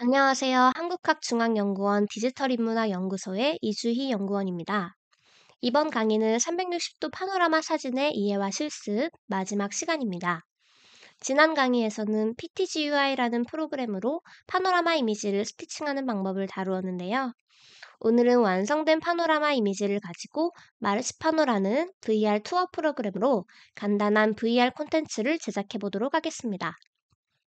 안녕하세요. 한국학중앙연구원 디지털인문화연구소의 이주희 연구원입니다. 이번 강의는 360도 파노라마 사진의 이해와 실습 마지막 시간입니다. 지난 강의에서는 PTGUI라는 프로그램으로 파노라마 이미지를 스티칭하는 방법을 다루었는데요. 오늘은 완성된 파노라마 이미지를 가지고 마르시파노라는 VR 투어 프로그램으로 간단한 VR 콘텐츠를 제작해 보도록 하겠습니다.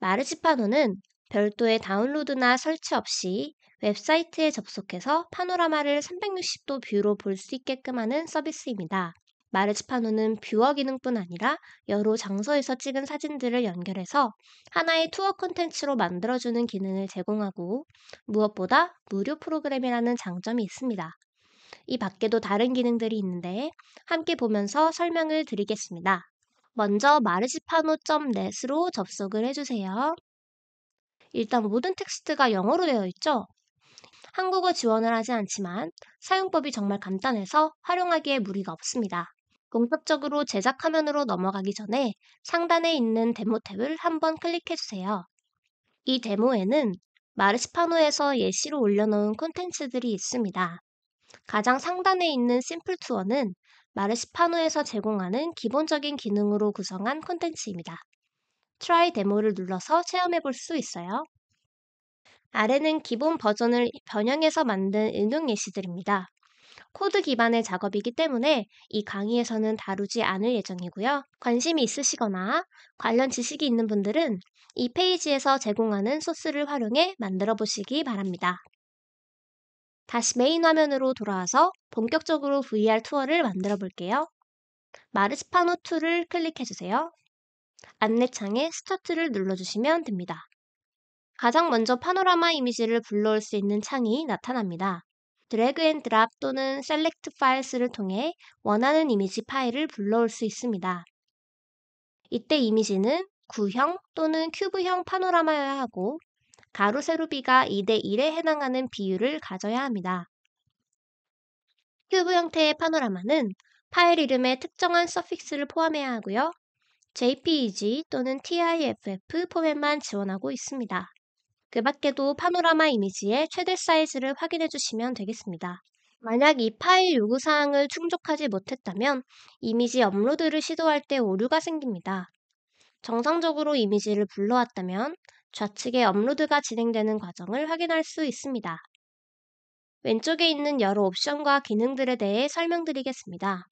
마르시파노는 별도의 다운로드나 설치 없이 웹사이트에 접속해서 파노라마를 360도 뷰로 볼 수 있게끔 하는 서비스입니다. 마르치파노는 뷰어 기능뿐 아니라 여러 장소에서 찍은 사진들을 연결해서 하나의 투어 콘텐츠로 만들어주는 기능을 제공하고 무엇보다 무료 프로그램이라는 장점이 있습니다. 이 밖에도 다른 기능들이 있는데 함께 보면서 설명을 드리겠습니다. 먼저 마르지파노.net으로 접속을 해주세요. 일단 모든 텍스트가 영어로 되어 있죠? 한국어 지원을 하지 않지만 사용법이 정말 간단해서 활용하기에 무리가 없습니다. 공격적으로 제작 화면으로 넘어가기 전에 상단에 있는 데모 탭을 한번 클릭해주세요. 이 데모에는 마르스파노에서 예시로 올려놓은 콘텐츠들이 있습니다. 가장 상단에 있는 심플 투어는 마르시파노에서 제공하는 기본적인 기능으로 구성한 콘텐츠입니다. 트라이 데모를 눌러서 체험해 볼 수 있어요. 아래는 기본 버전을 변형해서 만든 응용 예시들입니다. 코드 기반의 작업이기 때문에 이 강의에서는 다루지 않을 예정이고요. 관심이 있으시거나 관련 지식이 있는 분들은 이 페이지에서 제공하는 소스를 활용해 만들어 보시기 바랍니다. 다시 메인 화면으로 돌아와서 본격적으로 VR 투어를 만들어 볼게요. 마르스파노 2를 클릭해 주세요. 안내창에 스타트를 눌러주시면 됩니다. 가장 먼저 파노라마 이미지를 불러올 수 있는 창이 나타납니다. 드래그 앤 드랍 또는 셀렉트 파일스를 통해 원하는 이미지 파일을 불러올 수 있습니다. 이때 이미지는 구형 또는 큐브형 파노라마여야 하고 가로 세로비가 2대 1에 해당하는 비율을 가져야 합니다. 큐브 형태의 파노라마는 파일 이름에 특정한 서픽스를 포함해야 하고요. JPEG 또는 TIFF 포맷만 지원하고 있습니다. 그 밖에도 파노라마 이미지의 최대 사이즈를 확인해 주시면 되겠습니다. 만약 이 파일 요구사항을 충족하지 못했다면 이미지 업로드를 시도할 때 오류가 생깁니다. 정상적으로 이미지를 불러왔다면 좌측에 업로드가 진행되는 과정을 확인할 수 있습니다. 왼쪽에 있는 여러 옵션과 기능들에 대해 설명드리겠습니다.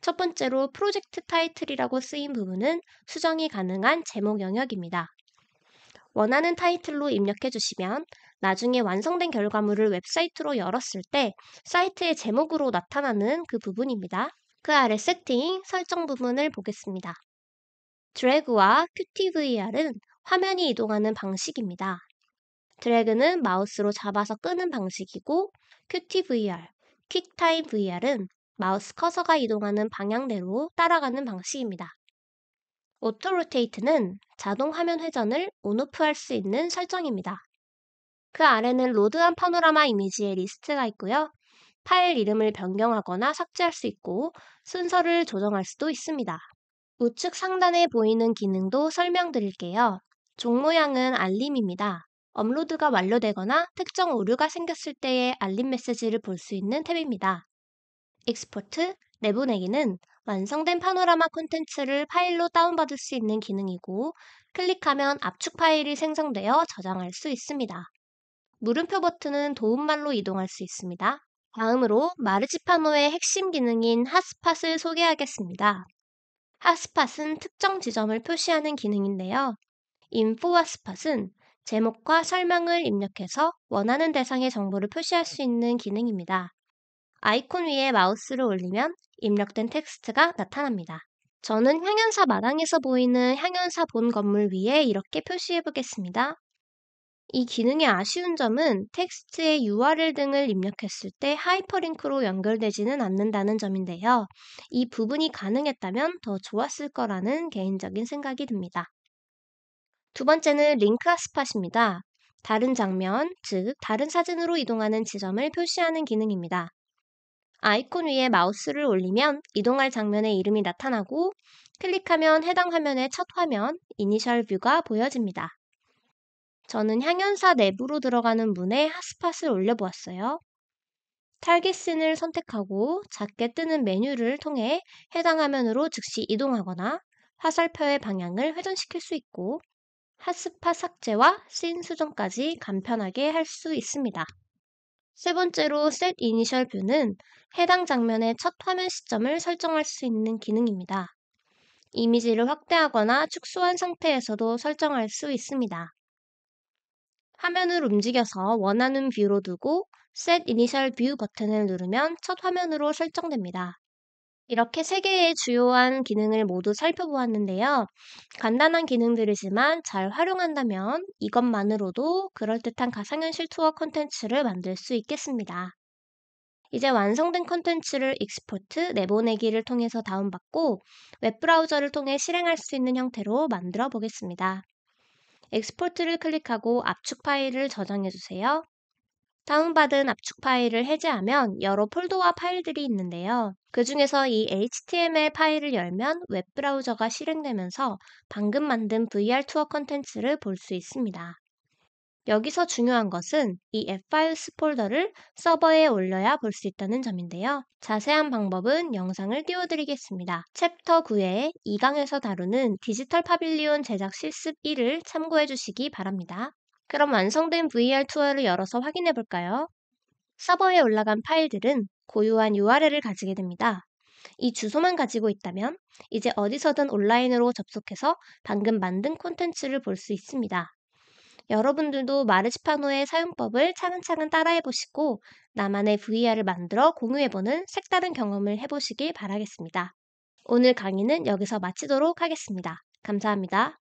첫 번째로 프로젝트 타이틀이라고 쓰인 부분은 수정이 가능한 제목 영역입니다. 원하는 타이틀로 입력해 주시면 나중에 완성된 결과물을 웹사이트로 열었을 때 사이트의 제목으로 나타나는 그 부분입니다. 그 아래 세팅, 설정 부분을 보겠습니다. 드래그와 QTVR은 화면이 이동하는 방식입니다. 드래그는 마우스로 잡아서 끄는 방식이고 QTVR, 퀵타임 VR은 마우스 커서가 이동하는 방향대로 따라가는 방식입니다. 오토로테이트는 자동 화면 회전을 온오프할 수 있는 설정입니다. 그 아래는 로드한 파노라마 이미지의 리스트가 있고요. 파일 이름을 변경하거나 삭제할 수 있고 순서를 조정할 수도 있습니다. 우측 상단에 보이는 기능도 설명드릴게요. 종 모양은 알림입니다. 업로드가 완료되거나 특정 오류가 생겼을 때의 알림 메시지를 볼 수 있는 탭입니다. 익스포트 내보내기는 완성된 파노라마 콘텐츠를 파일로 다운받을 수 있는 기능이고 클릭하면 압축 파일이 생성되어 저장할 수 있습니다. 물음표 버튼은 도움말로 이동할 수 있습니다. 다음으로 마르지파노의 핵심 기능인 핫스팟을 소개하겠습니다. 핫스팟은 특정 지점을 표시하는 기능인데요. 인포 핫스팟은 제목과 설명을 입력해서 원하는 대상의 정보를 표시할 수 있는 기능입니다. 아이콘 위에 마우스를 올리면 입력된 텍스트가 나타납니다. 저는 향연사 마당에서 보이는 향연사 본 건물 위에 이렇게 표시해 보겠습니다. 이 기능의 아쉬운 점은 텍스트의 URL 등을 입력했을 때 하이퍼링크로 연결되지는 않는다는 점인데요. 이 부분이 가능했다면 더 좋았을 거라는 개인적인 생각이 듭니다. 두 번째는 링크 아스팟입니다 다른 장면, 즉 다른 사진으로 이동하는 지점을 표시하는 기능입니다. 아이콘 위에 마우스를 올리면 이동할 장면의 이름이 나타나고 클릭하면 해당 화면의 첫 화면, 이니셜 뷰가 보여집니다. 저는 향연사 내부로 들어가는 문에 핫스팟을 올려보았어요. 탈기씬을 선택하고 작게 뜨는 메뉴를 통해 해당 화면으로 즉시 이동하거나 화살표의 방향을 회전시킬 수 있고 핫스팟 삭제와 씬 수정까지 간편하게 할 수 있습니다. 세 번째로 Set Initial View는 해당 장면의 첫 화면 시점을 설정할 수 있는 기능입니다. 이미지를 확대하거나 축소한 상태에서도 설정할 수 있습니다. 화면을 움직여서 원하는 뷰로 두고 Set Initial View 버튼을 누르면 첫 화면으로 설정됩니다. 이렇게 세 개의 주요한 기능을 모두 살펴보았는데요. 간단한 기능들이지만 잘 활용한다면 이것만으로도 그럴듯한 가상현실 투어 콘텐츠를 만들 수 있겠습니다. 이제 완성된 콘텐츠를 익스포트, 내보내기를 통해서 다운받고 웹브라우저를 통해 실행할 수 있는 형태로 만들어 보겠습니다. 엑스포트를 클릭하고 압축 파일을 저장해 주세요. 다운받은 압축 파일을 해제하면 여러 폴더와 파일들이 있는데요. 그 중에서 이 HTML 파일을 열면 웹브라우저가 실행되면서 방금 만든 VR 투어 컨텐츠를 볼 수 있습니다. 여기서 중요한 것은 이 files 폴더를 서버에 올려야 볼 수 있다는 점인데요. 자세한 방법은 영상을 띄워드리겠습니다. 챕터 9의 2강에서 다루는 디지털 파빌리온 제작 실습 1을 참고해 주시기 바랍니다. 그럼 완성된 VR 투어를 열어서 확인해 볼까요? 서버에 올라간 파일들은 고유한 URL을 가지게 됩니다. 이 주소만 가지고 있다면 이제 어디서든 온라인으로 접속해서 방금 만든 콘텐츠를 볼 수 있습니다. 여러분들도 마르치파노의 사용법을 차근차근 따라해 보시고 나만의 VR을 만들어 공유해 보는 색다른 경험을 해 보시길 바라겠습니다. 오늘 강의는 여기서 마치도록 하겠습니다. 감사합니다.